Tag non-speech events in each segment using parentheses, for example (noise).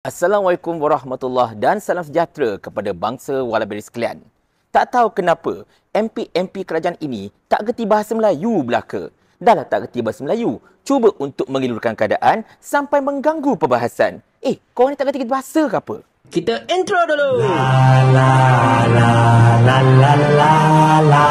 Assalamualaikum warahmatullahi dan salam sejahtera kepada bangsa Walabiri sekalian. Tak tahu kenapa MP-MP kerajaan ini tak geti bahasa Melayu belaka. Dahlah tak geti bahasa Melayu, cuba untuk mengelurkan keadaan sampai mengganggu perbahasan. Eh, kau ni tak geti bahasa ke apa? Kita intro dulu. La la la la la la la.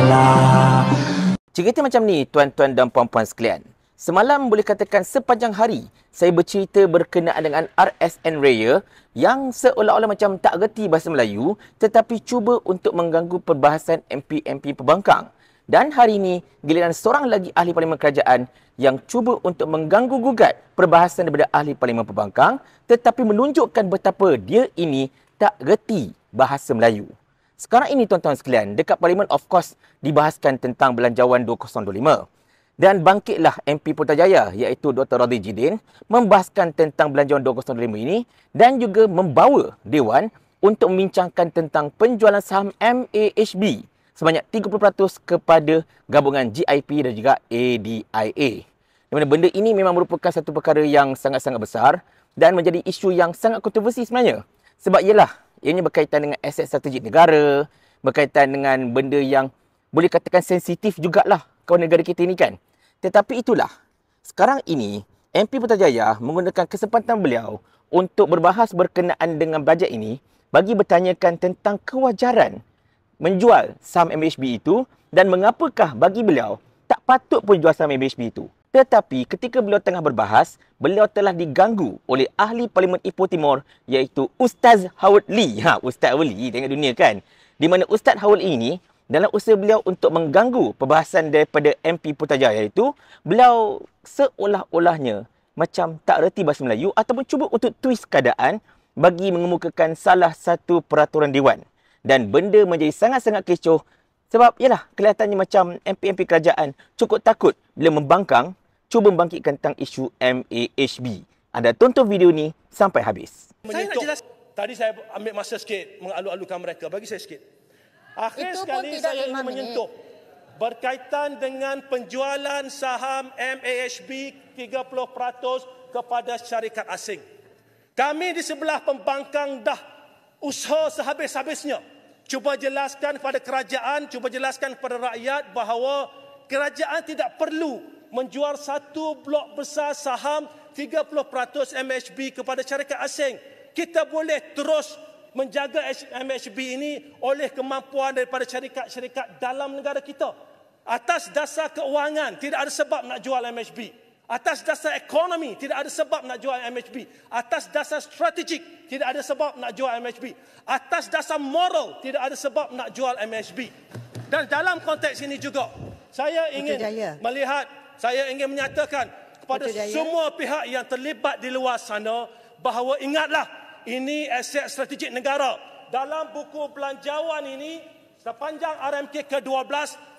la. Cerita macam ni tuan-tuan dan puan-puan sekalian. Semalam boleh katakan sepanjang hari saya bercerita berkenaan dengan RSN Raya yang seolah-olah macam tak reti bahasa Melayu tetapi cuba untuk mengganggu perbahasan MP-MP pembangkang. Dan hari ini giliran seorang lagi ahli parlimen kerajaan yang cuba untuk mengganggu gugat perbahasan daripada ahli parlimen pembangkang tetapi menunjukkan betapa dia ini tak reti bahasa Melayu. Sekarang ini tuan-tuan sekalian, dekat parlimen of course dibahaskan tentang belanjawan 2025 dan bangkitlah MP Putrajaya iaitu Dr. Radhi Jidin membahaskan tentang belanjawan 2025 ini dan juga membawa Dewan untuk membincangkan tentang penjualan saham MAHB sebanyak 30% kepada gabungan GIP dan juga ADIA. Di mana benda ini memang merupakan satu perkara yang sangat-sangat besar dan menjadi isu yang sangat kontroversi sebenarnya. Sebab ialah ianya berkaitan dengan aset strategik negara, berkaitan dengan benda yang boleh katakan sensitif jugalah ke negara kita ini kan. Tetapi itulah, sekarang ini MP Putrajaya menggunakan kesempatan beliau untuk berbahas berkenaan dengan bajet ini bagi bertanyakan tentang kewajaran menjual saham MHB itu dan mengapakah bagi beliau tak patut pun jual saham MHB itu. Tetapi ketika beliau tengah berbahas, beliau telah diganggu oleh ahli Parlimen Ipoh Timur iaitu Ustaz Howard Lee. Ha, Ustaz Howard Lee tengok dunia kan. Di mana Ustaz Howard Lee ini dalam usaha beliau untuk mengganggu perbahasan daripada MP Putrajaya itu, beliau seolah-olahnya macam tak reti bahasa Melayu ataupun cuba untuk twist keadaan bagi mengemukakan salah satu peraturan dewan. Dan benda menjadi sangat-sangat kecoh sebab ialah kelihatannya macam MP-MP kerajaan cukup takut bila membangkang cuba membangkitkan tentang isu MAHB. Anda tonton video ni sampai habis. Saya nak jelas. Tadi saya ambil masa sikit mengalu-alukan mereka. Bagi saya sikit. Akhir Itu sekali pun saya ingin menyentuh berkaitan dengan penjualan saham MAHB 30% kepada syarikat asing. Kami di sebelah pembangkang dah usaha sehabis-habisnya. Cuba jelaskan kepada kerajaan, cuba jelaskan kepada rakyat bahawa kerajaan tidak perlu menjual satu blok besar saham 30% MHB kepada syarikat asing. Kita boleh terus menjaga MHB ini oleh kemampuan daripada syarikat-syarikat dalam negara kita. Atas dasar keuangan, tidak ada sebab nak jual MHB. Atas dasar ekonomi, tidak ada sebab nak jual MHB. Atas dasar strategik, tidak ada sebab nak jual MHB. Atas dasar moral, tidak ada sebab nak jual MHB. Dan dalam konteks ini juga, saya ingin melihat, saya ingin menyatakan kepada semua pihak yang terlibat di luar sana bahawa ingatlah ini aset strategik negara. Dalam buku belanjawan ini, sepanjang RMK ke-12,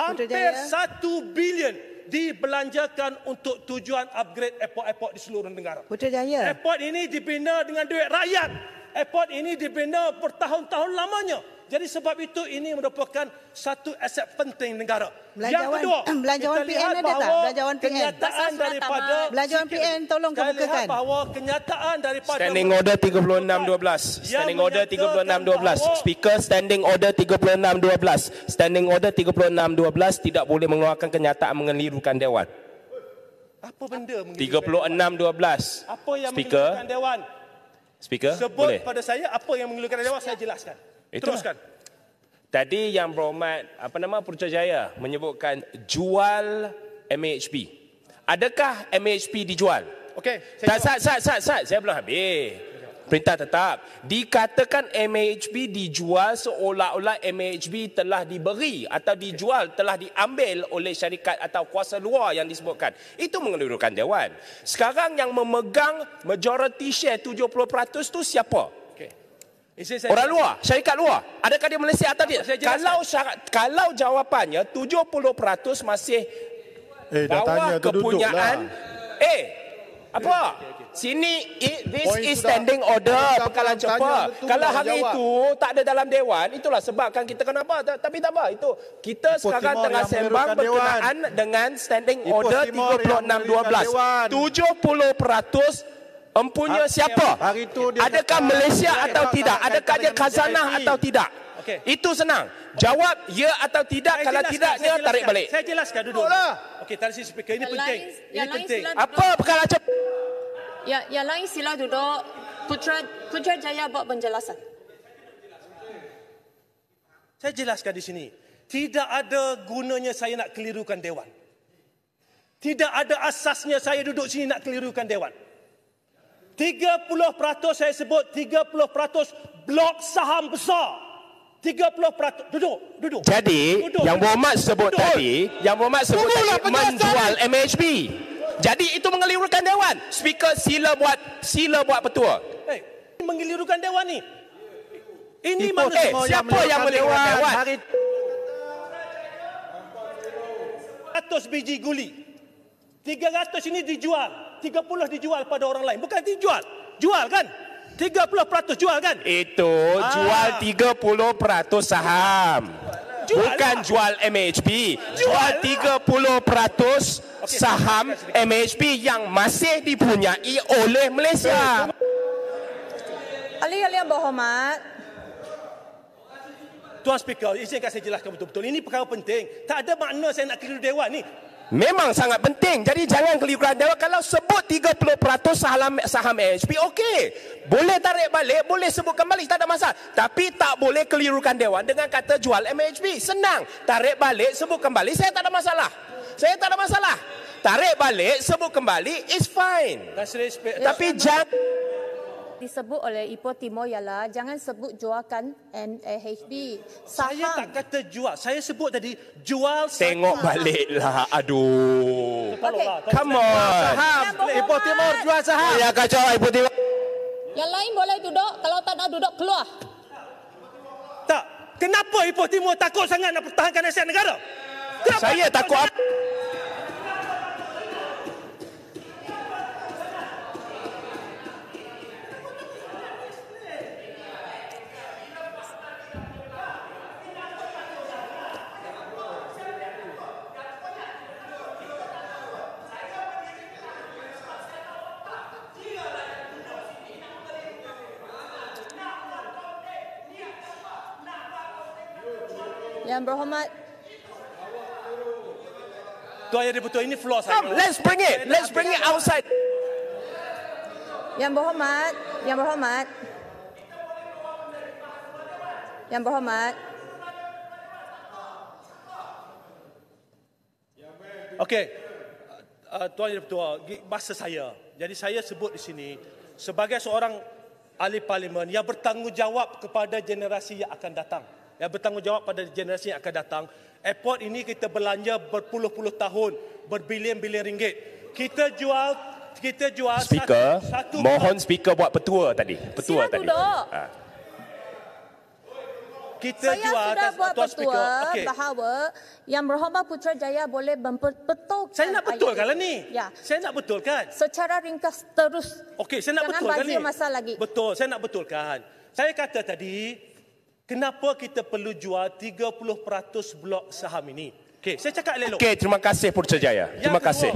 hampir satu bilion dibelanjakan untuk tujuan upgrade airport-airport di seluruh negara. Putrajaya. Airport ini dibina dengan duit rakyat. Airport ini dibina bertahun-tahun lamanya. Jadi sebab itu ini merupakan satu aset penting negara. Belanjawan, yang kedua, (clears throat) belanjawan kita PN ada tak? Belanjawan PN. Kenyataan daripada belanjawan PN tolong kita kemukakan. Kita lihat bahawa kenyataan daripada Standing Order 3612. Standing Order 3612. Speaker Standing Order 3612. Standing Order 3612 tidak boleh mengeluarkan kenyataan mengelirukan dewan. Apa benda mengelirukan? 3612. Apa yang Speaker? Speaker, Sebut boleh. pada saya apa yang mengelirukan dewan saya jelaskan. Teruskan. Tadi yang berhormat apa nama Putrajaya menyebutkan jual MHP. Adakah MHP dijual? Okey. Tak, sat, sat, sat, sat. Saya belum habis. Perintah tetap. Dikatakan MHP dijual seolah-olah MHP telah diberi atau dijual telah diambil oleh syarikat atau kuasa luar yang disebutkan. Itu mengelirukan Dewan. Sekarang yang memegang majority share 70% itu siapa? Eh, Orang luar, syarikat luar. Adakah dia Malaysia atau tidak? Kalau syarat, kalau jawapannya 70% masih eh, dah bawah tanya, kepunyaan. Lah. Eh, apa? Eh, Sini, it, this Point is standing sudah, order tak pekalan cepat. Kalau hari jawab. itu tak ada dalam Dewan, itulah sebabkan kita kenapa. Tapi tak apa, itu kita Ipoh sekarang Timur tengah sembang berkenaan dengan standing Ipoh order 36.12. 70% empunya ha, siapa? Hari itu dia Adakah kata, Malaysia dia atau tidak? Adakah dia khazanah atau tidak? Okay. Itu senang. Jawab ya atau tidak. Saya Kalau tidak, dia tarik balik. Saya jelaskan duduklah. Okey, tarik tadi speaker ini penting. Lain, ini penting. Apa perkara cep? Ya, yang lain sila duduk. Putra Putra Jaya buat penjelasan. Saya jelaskan di sini. Tidak ada gunanya saya nak kelirukan dewan. Tidak ada asasnya saya duduk sini nak kelirukan dewan. 30% saya sebut 30% blok saham besar. 30% duduk, duduk. Jadi, duduk, yang Muhammad sebut duduk. tadi, yang Muhammad sebut Tunggu tadi lah, menjual ini. MHB. Jadi itu mengelirukan dewan. Speaker sila buat sila buat petua. hey, eh, mengelirukan dewan ni. Ini Ipoh. mana hey, eh, semua siapa yang mengelirukan dewan? dewan? Hari 100 biji guli. 300 ini dijual. 30 dijual pada orang lain. Bukan dijual. Jual kan? 30% jual kan? Itu ah. jual ah. 30% saham. Jual Bukan lah. jual MHP. Jual, jual 30% lah. saham MHP yang masih dipunyai oleh Malaysia. Ali-ali yang berhormat. Tuan Speaker, izinkan saya jelaskan betul-betul. Ini perkara penting. Tak ada makna saya nak kira Dewan ni. Memang sangat penting. Jadi jangan keliru kerana kalau sebut 30% saham saham HP okey. Boleh tarik balik, boleh sebut kembali tak ada masalah. Tapi tak boleh kelirukan dewan dengan kata jual MHB. Senang. Tarik balik, sebut kembali saya tak ada masalah. Saya tak ada masalah. Tarik balik, sebut kembali is fine. Tapi jangan disebut oleh Ipoh Timur ialah jangan sebut jualkan NHB Saham. Saya tak kata jual. Saya sebut tadi jual saham. Tengok baliklah. Aduh. Okay. Come on. Saham. Ipoh Timur jual saham. Ya kacau lah, Ipoh Timur. Yang lain boleh duduk. Kalau tak nak duduk, keluar. Tak. Kenapa Ipoh Timur takut sangat nak pertahankan aset negara? Kenapa Saya takut apa? Yang berhormat. Tuan Yang Dibutuh, ini floor saya. Come, let's bring it. Let's bring it outside. Yang berhormat. Yang berhormat. Yang berhormat. Okey. Uh, uh Tuan Yang Dibutuh, uh, bahasa saya. Jadi saya sebut di sini, sebagai seorang ahli parlimen yang bertanggungjawab kepada generasi yang akan datang ya, bertanggungjawab pada generasi yang akan datang. Airport ini kita belanja berpuluh-puluh tahun, berbilion-bilion ringgit. Kita jual kita jual speaker, satu, satu mohon bilion. speaker buat petua tadi. Petua Sila tadi. Duduk. Ha. Kita Saya jual sudah buat Tuan petua okay. bahawa yang berhormat Jaya boleh mempertukar. Saya nak eh, betulkan lah ni. Ya. Saya nak betulkan. Secara ringkas terus. Okey, saya nak Jangan betulkan ni. Jangan masa lagi. Betul, saya nak betulkan. Saya kata tadi, kenapa kita perlu jual 30% blok saham ini? Okey, saya cakap elok. Okey, terima kasih Purca Jaya. Terima kasih.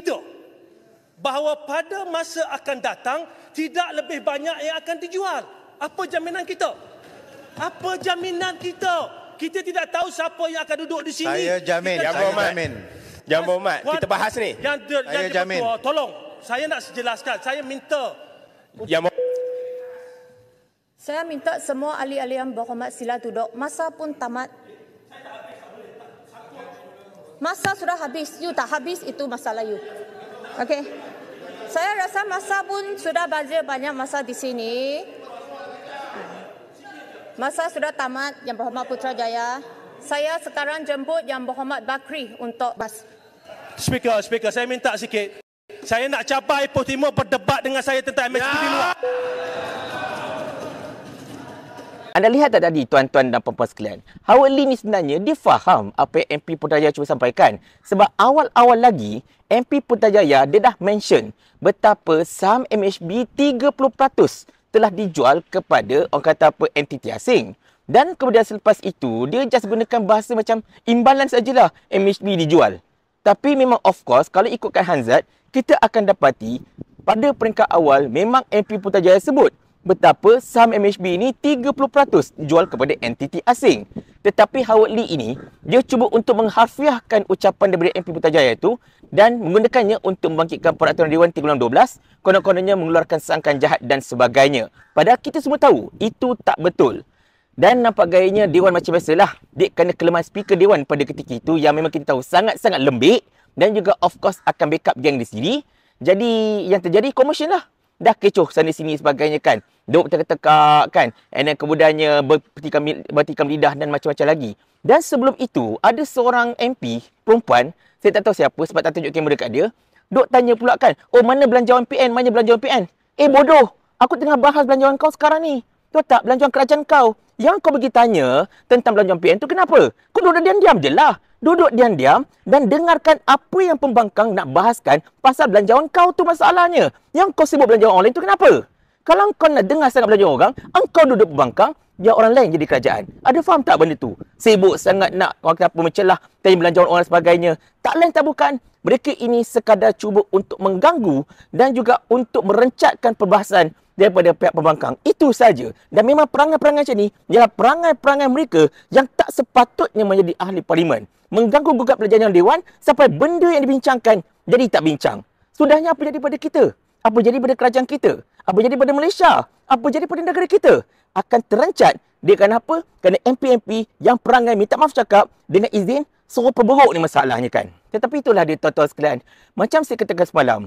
Bahawa pada masa akan datang tidak lebih banyak yang akan dijual. Apa jaminan kita? Apa jaminan kita? Kita tidak tahu siapa yang akan duduk di sini. Saya jamin, kita saya jamin. jamin. Yang berhormat, kita bahas ni. Yang, yang, saya yang jamin. Tolong, saya nak jelaskan. Saya minta. Yang saya minta semua ahli-ahli yang berhormat sila duduk. Masa pun tamat. Masa sudah habis. You tak habis, itu masalah you. Okay. Saya rasa masa pun sudah banyak banyak masa di sini. Masa sudah tamat yang berhormat Jaya. Saya sekarang jemput yang berhormat Bakri untuk bas. Speaker, Speaker, saya minta sikit. Saya nak capai Ipoh Timur berdebat dengan saya tentang MSP ya. di luar. Ya. Anda lihat tak tadi tuan-tuan dan puan-puan sekalian? Howard Lee ni sebenarnya dia faham apa yang MP Putrajaya cuba sampaikan. Sebab awal-awal lagi, MP Putrajaya dia dah mention betapa saham MHB 30% telah dijual kepada orang kata apa entiti asing. Dan kemudian selepas itu, dia just gunakan bahasa macam imbalan sajalah MHB dijual. Tapi memang of course, kalau ikutkan Hanzat, kita akan dapati pada peringkat awal memang MP Putrajaya sebut betapa saham MHB ini 30% jual kepada entiti asing. Tetapi Howard Lee ini, dia cuba untuk mengharfiahkan ucapan daripada MP Putrajaya itu dan menggunakannya untuk membangkitkan peraturan Dewan 312, konon-kononnya mengeluarkan sangkan jahat dan sebagainya. Padahal kita semua tahu, itu tak betul. Dan nampak gayanya Dewan macam biasalah. Dia kena kelemahan speaker Dewan pada ketika itu yang memang kita tahu sangat-sangat lembik dan juga of course akan backup geng di sini. Jadi yang terjadi commotion lah dah kecoh sana sini sebagainya kan. Duk tekak-tekak kan. And then kemudiannya bertikam lidah dan macam-macam lagi. Dan sebelum itu, ada seorang MP, perempuan, saya tak tahu siapa sebab tak tunjuk kamera kat dia. Duk tanya pula kan, oh mana belanjawan PN, mana belanjawan PN? Eh bodoh, aku tengah bahas belanjawan kau sekarang ni. Tak belanjuan kerajaan kau. Yang kau pergi tanya tentang belanjuan PN tu kenapa? Kau duduk diam-diam je lah. Duduk diam-diam dan dengarkan apa yang pembangkang nak bahaskan pasal belanjawan kau tu masalahnya. Yang kau sibuk belanjawan orang tu kenapa? Kalau kau nak dengar sangat belanjawan orang, engkau duduk pembangkang, biar orang lain jadi kerajaan. Ada faham tak benda tu? Sibuk sangat nak lah, orang kata apa mencelah, tanya belanjawan orang sebagainya. Tak lain tak bukan. Mereka ini sekadar cuba untuk mengganggu dan juga untuk merencatkan perbahasan daripada pihak pembangkang. Itu saja. Dan memang perangai-perangai macam ni ialah perangai-perangai mereka yang tak sepatutnya menjadi ahli parlimen. Mengganggu gugat pelajaran dewan sampai benda yang dibincangkan jadi tak bincang. Sudahnya apa jadi pada kita? Apa jadi pada kerajaan kita? Apa jadi pada Malaysia? Apa jadi pada negara kita? Akan terancat dia kerana apa? Kerana MP-MP yang perangai minta maaf cakap dengan izin suruh peberuk ni masalahnya kan? Tetapi itulah dia tuan-tuan sekalian. Macam saya katakan semalam,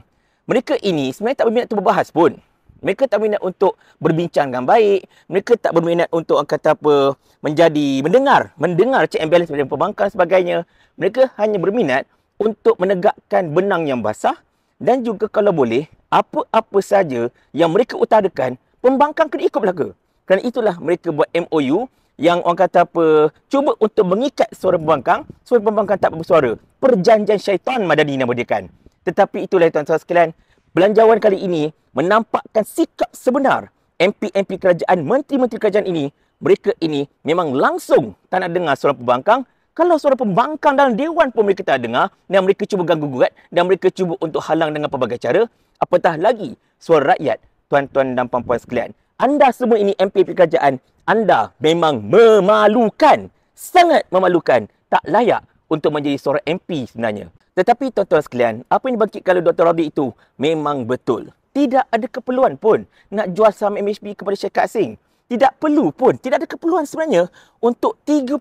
mereka ini sebenarnya tak berminat untuk berbahas pun. Mereka tak berminat untuk berbincang dengan baik. Mereka tak berminat untuk kata apa menjadi mendengar. Mendengar check and balance macam pembangkang sebagainya. Mereka hanya berminat untuk menegakkan benang yang basah. Dan juga kalau boleh, apa-apa saja yang mereka utarakan, pembangkang kena ikut belaka. Kerana itulah mereka buat MOU yang orang kata apa, cuba untuk mengikat suara pembangkang, suara pembangkang tak bersuara. Perjanjian syaitan madani nama dia kan. Tetapi itulah tuan-tuan sekalian, belanjawan kali ini menampakkan sikap sebenar MP-MP kerajaan, menteri-menteri kerajaan ini, mereka ini memang langsung tak nak dengar suara pembangkang. Kalau suara pembangkang dalam dewan pun mereka tak dengar dan mereka cuba ganggu gugat dan mereka cuba untuk halang dengan pelbagai cara, apatah lagi suara rakyat, tuan-tuan dan puan-puan sekalian. Anda semua ini MP-MP kerajaan, anda memang memalukan, sangat memalukan, tak layak untuk menjadi seorang MP sebenarnya. Tetapi tuan-tuan sekalian, apa yang dibangkit kalau Dr. Rabi itu memang betul. Tidak ada keperluan pun nak jual saham MHB kepada syarikat asing. Tidak perlu pun, tidak ada keperluan sebenarnya untuk 30%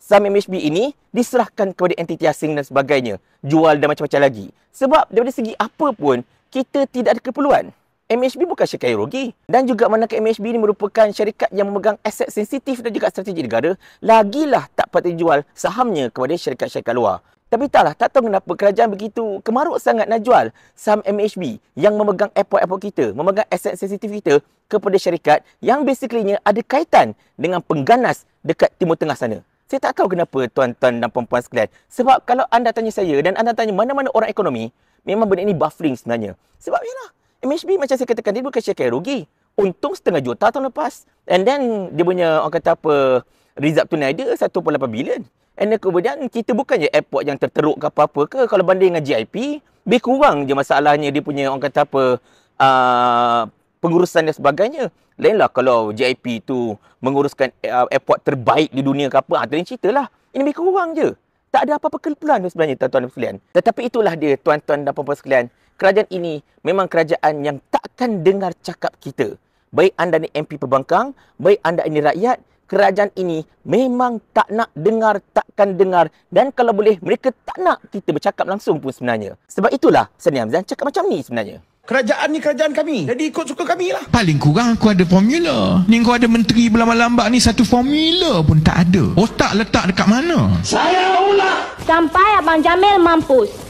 saham MHB ini diserahkan kepada entiti asing dan sebagainya. Jual dan macam-macam lagi. Sebab daripada segi apa pun, kita tidak ada keperluan. MHB bukan syarikat yang rugi dan juga manakah MHB ini merupakan syarikat yang memegang aset sensitif dan juga strategi negara lagilah tak patut jual sahamnya kepada syarikat-syarikat luar tapi itulah tak tahu kenapa kerajaan begitu kemaruk sangat nak jual saham MHB yang memegang airport-airport kita memegang aset sensitif kita kepada syarikat yang basically ada kaitan dengan pengganas dekat timur tengah sana saya tak tahu kenapa tuan-tuan dan puan-puan sekalian sebab kalau anda tanya saya dan anda tanya mana-mana orang ekonomi memang benda ini buffering sebenarnya sebab ialah MHB macam saya katakan dia bukan syarikat rugi. Untung setengah juta tahun lepas. And then dia punya orang kata apa result tunai dia 1.8 bilion. And then kemudian kita bukannya airport yang terteruk ke apa-apa ke kalau banding dengan GIP lebih kurang je masalahnya dia punya orang kata apa uh, pengurusan dan sebagainya. Lainlah kalau GIP tu menguruskan uh, airport terbaik di dunia ke apa. Ha, cerita lah Ini lebih kurang je. Tak ada apa-apa kelepulan sebenarnya tuan-tuan dan sekalian. Tetapi itulah dia tuan-tuan dan puan-puan sekalian kerajaan ini memang kerajaan yang takkan dengar cakap kita. Baik anda ni MP pembangkang, baik anda ini rakyat, kerajaan ini memang tak nak dengar, takkan dengar dan kalau boleh mereka tak nak kita bercakap langsung pun sebenarnya. Sebab itulah Seni Hamzan cakap macam ni sebenarnya. Kerajaan ni kerajaan kami. Jadi ikut suka kami lah. Paling kurang aku ada formula. Ni kau ada menteri berlambat-lambat ni satu formula pun tak ada. Otak letak dekat mana? Saya ulang. Sampai Abang Jamil mampus.